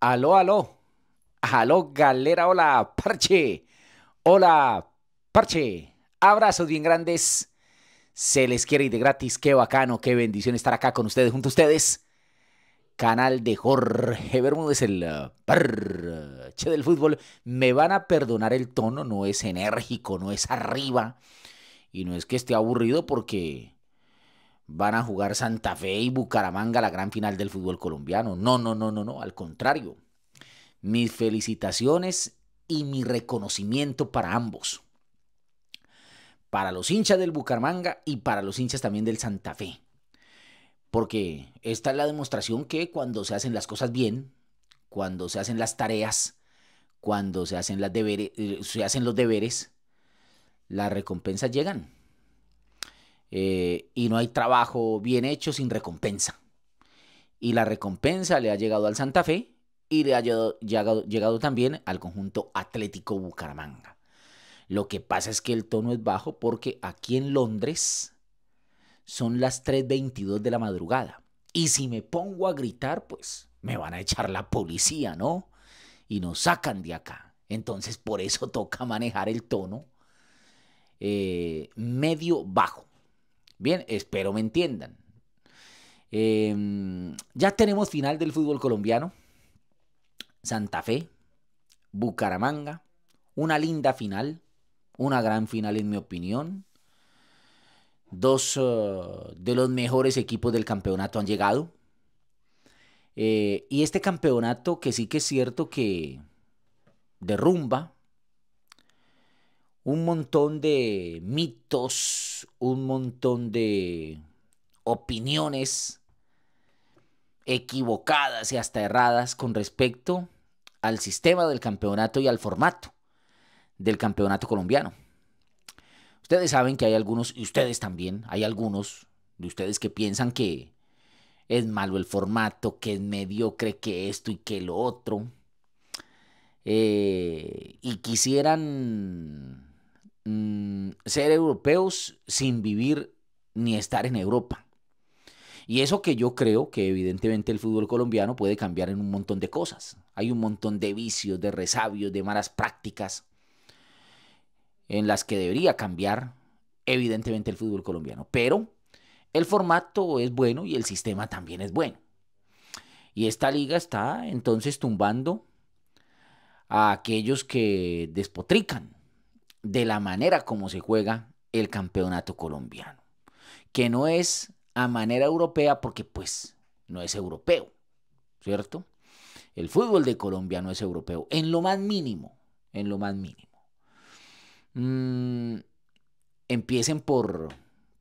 Aló, aló. Aló, galera. Hola, parche. Hola, parche. Abrazos bien grandes. Se les quiere ir de gratis. Qué bacano, qué bendición estar acá con ustedes, junto a ustedes. Canal de Jorge Bermúdez, el eh, parche del fútbol. Me van a perdonar el tono, no es enérgico, no es arriba. Y no es que esté aburrido porque van a jugar Santa Fe y Bucaramanga la gran final del fútbol colombiano. No, no, no, no, no, al contrario. Mis felicitaciones y mi reconocimiento para ambos. Para los hinchas del Bucaramanga y para los hinchas también del Santa Fe. Porque esta es la demostración que cuando se hacen las cosas bien, cuando se hacen las tareas, cuando se hacen, las deberes, eh, se hacen los deberes, las recompensas llegan. Eh, y no hay trabajo bien hecho sin recompensa. Y la recompensa le ha llegado al Santa Fe y le ha llegado, también al conjunto Atlético Bucaramanga. Lo que pasa es que el tono es bajo porque aquí en Londres son las 3.22 de la madrugada. Y si me pongo a gritar, pues me van a echar la policía, ¿no? Y nos sacan de acá. Entonces por eso toca manejar el tono eh, medio bajo. Bien, espero me entiendan. Em, ya tenemos final del fútbol colombiano. Santa Fe, Bucaramanga, una linda final, una gran final en mi opinión. Dos eh, de los mejores equipos del campeonato han llegado. Eh, y este campeonato que sí que es cierto que derrumba un montón de mitos, un montón de opiniones equivocadas y hasta erradas con respecto al sistema del campeonato y al formato del campeonato colombiano. Ustedes saben que hay algunos, y ustedes también, hay algunos de ustedes que piensan que es malo el formato, que es mediocre, que esto y que lo otro. Eh, y quisieran Mm, ser europeos sin vivir ni estar en Europa. Y eso que yo creo que evidentemente el fútbol colombiano puede cambiar en un montón de cosas. Hay un montón de vicios, de resabios, de malas prácticas en las que debería cambiar evidentemente el fútbol colombiano. Pero el formato es bueno y el sistema también es bueno. Y esta liga está entonces tumbando a aquellos que despotrican de la manera como se juega el campeonato colombiano, que no es a manera europea porque pues no es europeo, ¿cierto? El fútbol de Colombia no es europeo, en lo más mínimo, en lo más mínimo. Mm, empiecen por,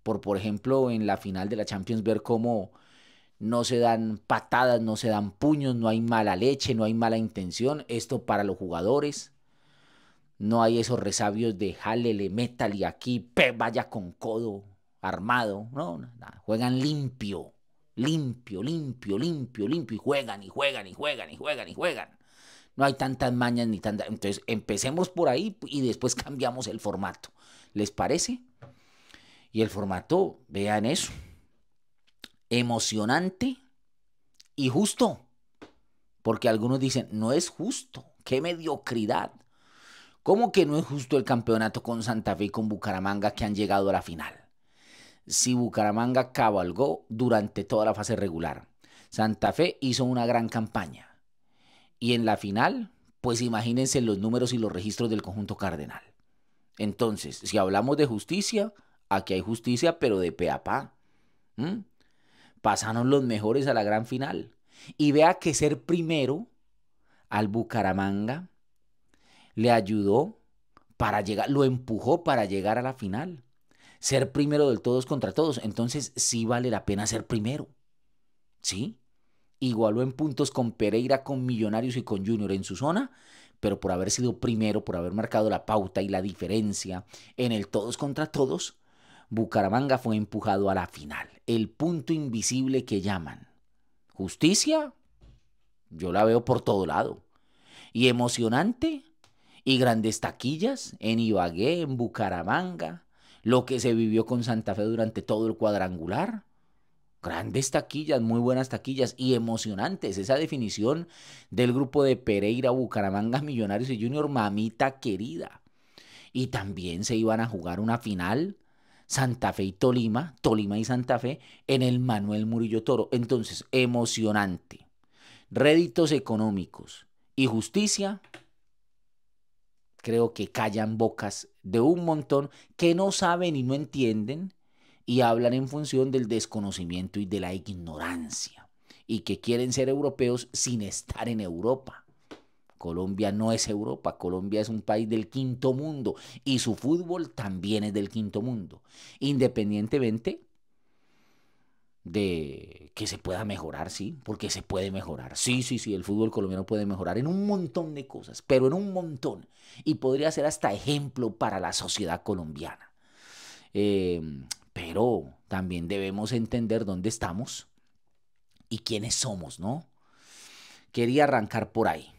por, por ejemplo, en la final de la Champions, ver cómo no se dan patadas, no se dan puños, no hay mala leche, no hay mala intención. Esto para los jugadores, no hay esos resabios de metal y aquí, vaya con codo armado. No, Juegan limpio, limpio, limpio, limpio, limpio. Y juegan, y juegan, y juegan, y juegan, y juegan. No hay tantas mañas ni tantas. Entonces, empecemos por ahí y después cambiamos el formato. ¿Les parece? Y el formato, vean eso. Emocionante y justo. Porque algunos dicen, no es justo. Qué mediocridad. ¿Cómo que no es justo el campeonato con Santa Fe y con Bucaramanga que han llegado a la final? Si Bucaramanga cabalgó durante toda la fase regular, Santa Fe hizo una gran campaña. Y en la final, pues imagínense los números y los registros del conjunto cardenal. Entonces, si hablamos de justicia, aquí hay justicia, pero de pe a pa. Pasaron los mejores a la gran final. Y vea que ser primero al Bucaramanga le ayudó para llegar, lo empujó para llegar a la final. Ser primero del todos contra todos. Entonces sí vale la pena ser primero. ¿Sí? Igualó en puntos con Pereira, con Millonarios y con Junior en su zona, pero por haber sido primero, por haber marcado la pauta y la diferencia en el todos contra todos, Bucaramanga fue empujado a la final. El punto invisible que llaman. ¿Justicia? Yo la veo por todo lado. ¿Y emocionante? y grandes taquillas en Ibagué, en Bucaramanga, lo que se vivió con Santa Fe durante todo el cuadrangular. Grandes taquillas, muy buenas taquillas y emocionantes. Esa definición del grupo de Pereira, Bucaramanga, Millonarios y Junior, mamita querida. Y también se iban a jugar una final, Santa Fe y Tolima, Tolima y Santa Fe, en el Manuel Murillo Toro. Entonces, emocionante. Réditos económicos y justicia creo que callan bocas de un montón que no saben y no entienden y hablan en función del desconocimiento y de la ignorancia y que quieren ser europeos sin estar en Europa. Colombia no es Europa, Colombia es un país del quinto mundo y su fútbol también es del quinto mundo, independientemente de que se pueda mejorar, sí, porque se puede mejorar. Sí, sí, sí, el fútbol colombiano puede mejorar en un montón de cosas, pero en un montón. Y podría ser hasta ejemplo para la sociedad colombiana. Em, pero también debemos entender dónde estamos y quiénes somos, ¿no? Quería arrancar por ahí,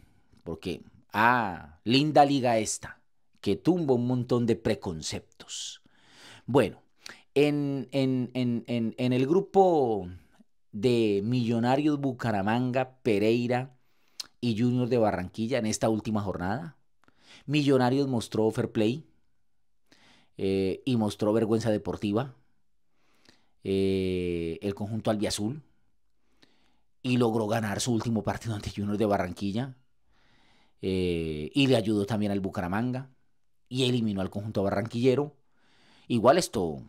porque, ah, linda liga esta, que tumba un montón de preconceptos. Bueno, en, el grupo de Millonarios Bucaramanga, Pereira y Junior de Barranquilla en esta última jornada, Millonarios mostró fair play eh, y mostró vergüenza deportiva. Eh, el conjunto albiazul y logró ganar su último partido ante Junior de Barranquilla eh, y le ayudó también al Bucaramanga y eliminó al conjunto barranquillero. Igual esto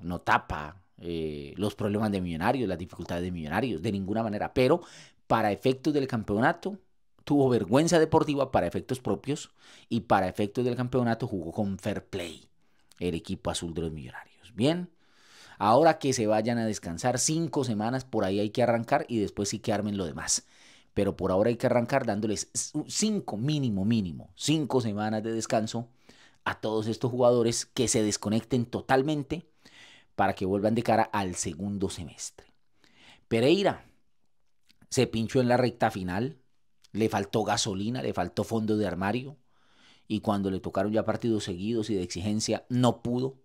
no tapa eh, los problemas de Millonarios, las dificultades de Millonarios, de ninguna manera. Pero para efectos del campeonato, tuvo vergüenza deportiva para efectos propios y para efectos del campeonato jugó con fair play el equipo azul de los Millonarios. Bien. Ahora que se vayan a descansar cinco semanas, por ahí hay que arrancar y después sí que armen lo demás pero por ahora hay que arrancar dándoles cinco mínimo, mínimo, cinco semanas de descanso a todos estos jugadores que se desconecten totalmente para que vuelvan de cara al segundo semestre. Pereira se pinchó en la recta final, le faltó gasolina, le faltó fondo de armario y cuando le tocaron ya partidos seguidos y de exigencia no pudo.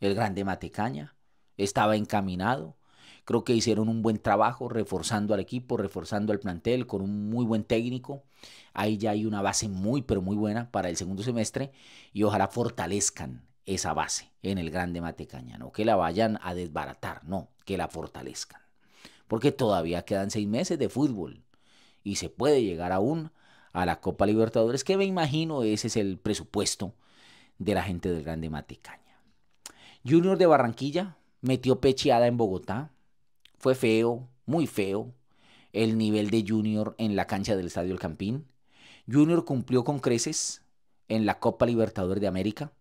El grande Matecaña estaba encaminado. Creo que hicieron un buen trabajo reforzando al equipo, reforzando al plantel con un muy buen técnico. Ahí ya hay una base muy, pero muy buena para el segundo semestre y ojalá fortalezcan esa base en el Grande Matecaña, no que la vayan a desbaratar, no, que la fortalezcan. Porque todavía quedan seis meses de fútbol y se puede llegar aún a la Copa Libertadores, que me imagino ese es el presupuesto de la gente del Grande Matecaña. Junior de Barranquilla metió pecheada en Bogotá, fue feo, muy feo, el nivel de Junior en la cancha del Estadio El Campín. Junior cumplió con creces en la Copa Libertadores de América,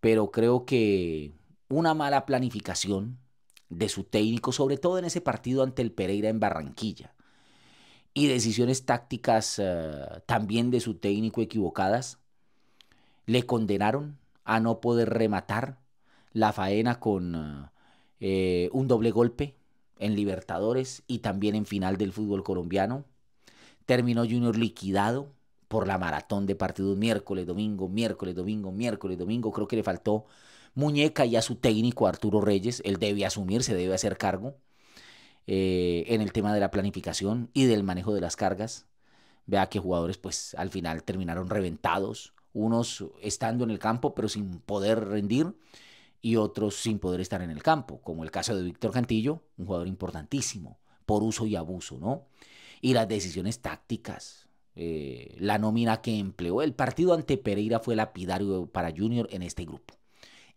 pero creo que una mala planificación de su técnico, sobre todo en ese partido ante el Pereira en Barranquilla, y decisiones tácticas eh, también de su técnico equivocadas, le condenaron a no poder rematar la faena con eh, un doble golpe en Libertadores y también en final del fútbol colombiano. Terminó Junior liquidado, por la maratón de partidos miércoles, domingo, miércoles, domingo, miércoles, domingo. Creo que le faltó muñeca y a su técnico Arturo Reyes. Él debe asumir, se debe hacer cargo eh, en el tema de la planificación y del manejo de las cargas. Vea que jugadores pues al final terminaron reventados, unos estando en el campo pero sin poder rendir y otros sin poder estar en el campo, como el caso de Víctor Cantillo, un jugador importantísimo por uso y abuso, ¿no? Y las decisiones tácticas, eh, la nómina que empleó. El partido ante Pereira fue lapidario para Junior en este grupo.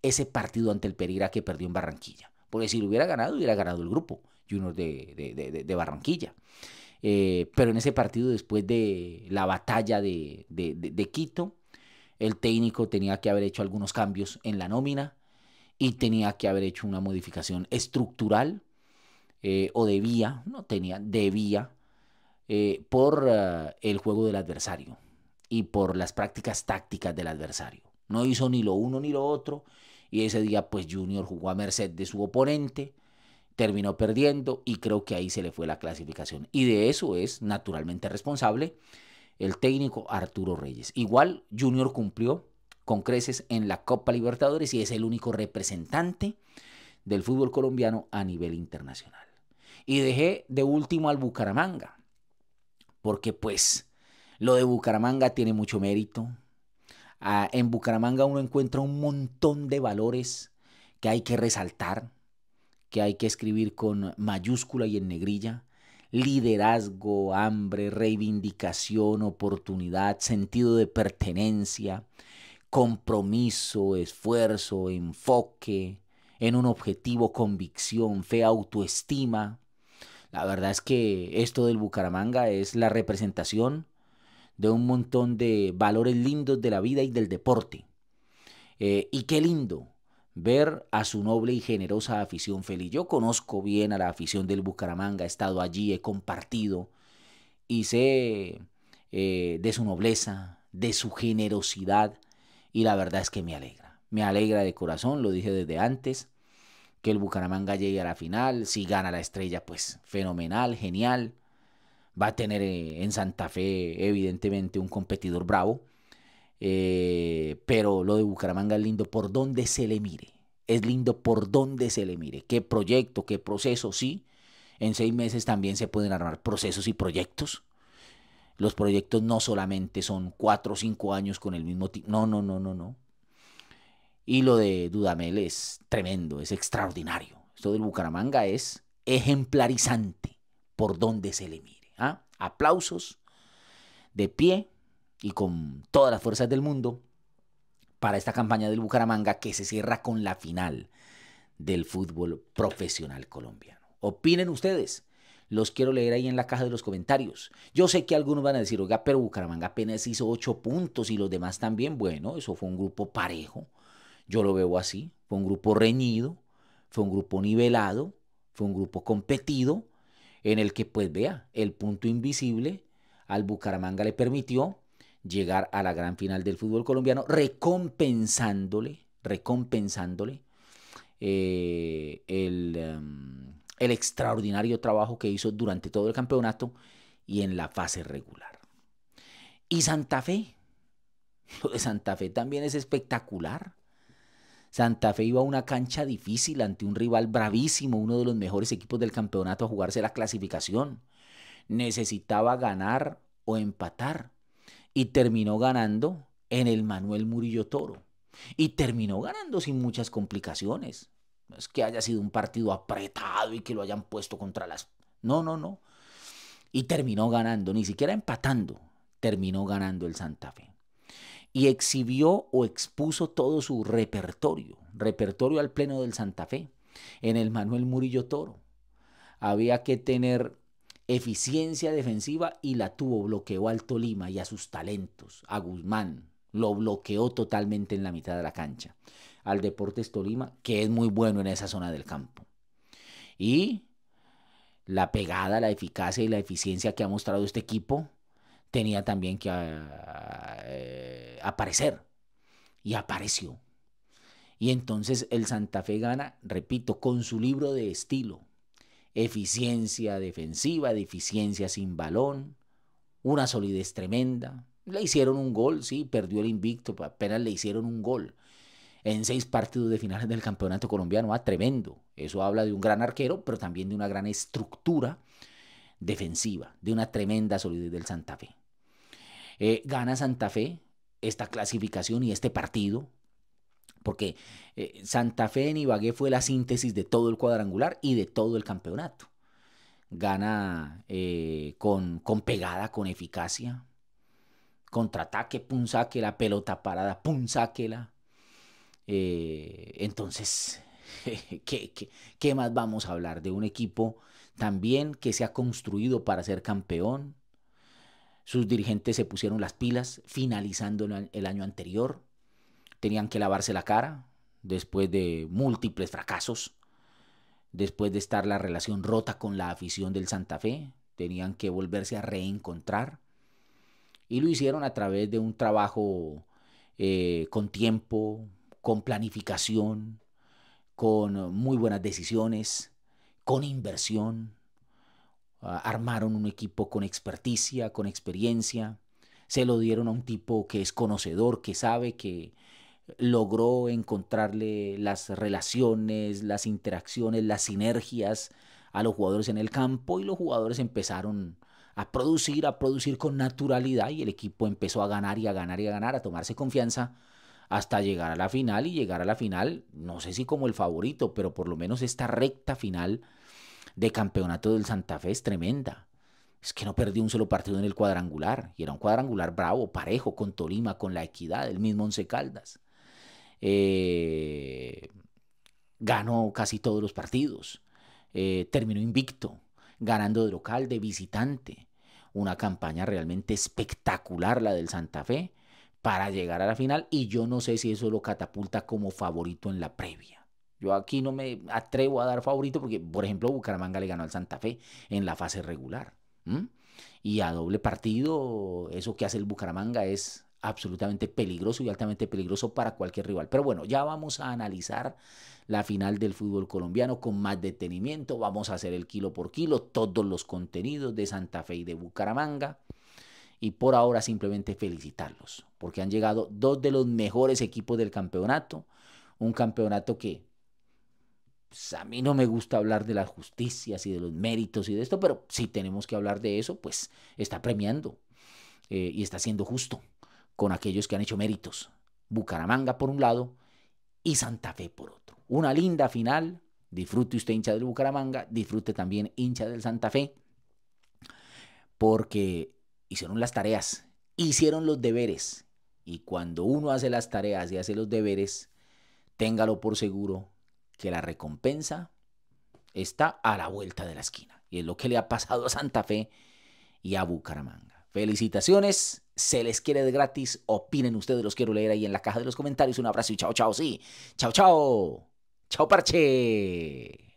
Ese partido ante el Pereira que perdió en Barranquilla. Porque si lo hubiera ganado, hubiera ganado el grupo Junior de, Barranquilla. Eh, pero en ese partido, después de la batalla de, Quito, el técnico tenía que haber hecho algunos cambios en la nómina y tenía que haber hecho una modificación estructural eh, o debía, no tenía, debía eh, por ah, el juego del adversario y por las prácticas tácticas del adversario. No hizo ni lo uno ni lo otro y ese día pues Junior jugó a merced de su oponente, terminó perdiendo y creo que ahí se le fue la clasificación. Y de eso es naturalmente responsable el técnico Arturo Reyes. Igual Junior cumplió con creces en la Copa Libertadores y es el único representante del fútbol colombiano a nivel internacional. Y dejé de último al Bucaramanga, porque pues lo de Bucaramanga tiene mucho mérito. Ah, en Bucaramanga uno encuentra un montón de valores que hay que resaltar, que hay que escribir con mayúscula y en negrilla. Liderazgo, hambre, reivindicación, oportunidad, sentido de pertenencia, compromiso, esfuerzo, enfoque en un objetivo, convicción, fe, autoestima, la verdad es que esto del Bucaramanga es la representación de un montón de valores lindos de la vida y del deporte. Eh, y qué lindo ver a su noble y generosa afición feliz. Yo conozco bien a la afición del Bucaramanga, he estado allí, he compartido y sé eh, de su nobleza, de su generosidad y la verdad es que me alegra. Me alegra de corazón, lo dije desde antes que el Bucaramanga llegue a la final. Si gana la estrella, pues fenomenal, genial. Va a tener eh, en Santa Fe, evidentemente, un competidor bravo. Eh, pero lo de Bucaramanga es lindo por donde se le mire. Es lindo por donde se le mire. Qué proyecto, qué proceso, sí. En seis meses también se pueden armar procesos y proyectos. Los proyectos no solamente son cuatro o cinco años con el mismo... No, no, no, no, no. Y lo de Dudamel es tremendo, es extraordinario. Esto del Bucaramanga es ejemplarizante por donde se le mire. ¿ah? Aplausos de pie y con todas las fuerzas del mundo para esta campaña del Bucaramanga que se cierra con la final del fútbol profesional colombiano. Opinen ustedes. Los quiero leer ahí en la caja de los comentarios. Yo sé que algunos van a decir, oiga, pero Bucaramanga apenas hizo ocho puntos y los demás también. Bueno, eso fue un grupo parejo. Yo lo veo así. Fue un grupo reñido, fue un grupo nivelado, fue un grupo competido, en el que, pues vea, el punto invisible al Bucaramanga le permitió llegar a la gran final del fútbol colombiano, recompensándole, recompensándole eh, el, em, el extraordinario trabajo que hizo durante todo el campeonato y en la fase regular. Y Santa Fe, lo de Santa Fe también es espectacular. Santa Fe iba a una cancha difícil ante un rival bravísimo, uno de los mejores equipos del campeonato a jugarse la clasificación. Necesitaba ganar o empatar. Y terminó ganando en el Manuel Murillo Toro. Y terminó ganando sin muchas complicaciones. No es que haya sido un partido apretado y que lo hayan puesto contra las... No, no, no. Y terminó ganando, ni siquiera empatando, terminó ganando el Santa Fe y exhibió o expuso todo su repertorio, repertorio al Pleno del Santa Fe, en el Manuel Murillo Toro. Había que tener eficiencia defensiva y la tuvo, bloqueó al Tolima y a sus talentos, a Guzmán, lo bloqueó totalmente en la mitad de la cancha, al Deportes Tolima, que es muy bueno en esa zona del campo. Y la pegada, la eficacia y la eficiencia que ha mostrado este equipo tenía también que ah, eh, aparecer. Y apareció. Y entonces el Santa Fe gana, repito, con su libro de estilo. Eficiencia defensiva, deficiencia sin balón, una solidez tremenda. Le hicieron un gol, sí, perdió el invicto, apenas le hicieron un gol en seis partidos de finales del campeonato colombiano. Ah, tremendo. Eso habla de un gran arquero, pero también de una gran estructura defensiva, de una tremenda solidez del Santa Fe. Eh, gana Santa Fe esta clasificación y este partido, porque eh, Santa Fe en Ibagué fue la síntesis de todo el cuadrangular y de todo el campeonato. Gana eh, con, con pegada, con eficacia, contraataque, ¡Punzaque la pelota parada, punzáquela entonces, ¿qué, ¿qué, qué, más vamos a hablar de un equipo también que se ha construido para ser campeón? Sus dirigentes se pusieron las pilas finalizando el año anterior. Tenían que lavarse la cara después de múltiples fracasos, después de estar la relación rota con la afición del Santa Fe. Tenían que volverse a reencontrar. Y lo hicieron a través de un trabajo eh, con tiempo, con planificación, con muy buenas decisiones, con inversión, Ah, armaron un equipo con experticia, con experiencia, se lo dieron a un tipo que es conocedor, que sabe, que logró encontrarle las relaciones, las interacciones, las sinergias a los jugadores en el campo y los jugadores empezaron a producir, a producir con naturalidad y el equipo empezó a ganar y a ganar y a ganar, a tomarse confianza hasta llegar a la final y llegar a la final, no sé si como el favorito, pero por lo menos esta recta final de campeonato del Santa Fe es tremenda. Es que no perdió un solo partido en el cuadrangular. Y era un cuadrangular bravo, parejo, con Tolima, con la equidad, el mismo Once Caldas. Eh, ganó casi todos los partidos. Eh, terminó invicto, ganando de local, de visitante. Una campaña realmente espectacular la del Santa Fe para llegar a la final y yo no sé si eso lo catapulta como favorito en la previa. Yo aquí no me atrevo a dar favorito porque, por ejemplo, Bucaramanga le ganó al Santa Fe en la fase regular. Y a doble partido, eso que hace el Bucaramanga es absolutamente peligroso y altamente peligroso para cualquier rival. Pero bueno, ya vamos a analizar la final del fútbol colombiano con más detenimiento. Vamos a hacer el kilo por kilo, todos los contenidos de Santa Fe y de Bucaramanga. Y por ahora simplemente felicitarlos, porque han llegado dos de los mejores equipos del campeonato. Un campeonato que pues, a mí no me gusta hablar de las justicias y de los méritos y de esto, pero si tenemos que hablar de eso, pues está premiando eh, y está siendo justo con aquellos que han hecho méritos. Bucaramanga por un lado y Santa Fe por otro. Una linda final. Disfrute usted hincha del Bucaramanga, disfrute también hincha del Santa Fe, porque hicieron las tareas, hicieron los deberes. Y cuando uno hace las tareas y hace los deberes, téngalo por seguro que la recompensa está a la vuelta de la esquina. Y es lo que le ha pasado a Santa Fe y a Bucaramanga. Felicitaciones, se les quiere de gratis. Opinen ustedes, los quiero leer ahí en la caja de los comentarios. Un abrazo y chao, chao, sí. Chao, chao. Chao, parche.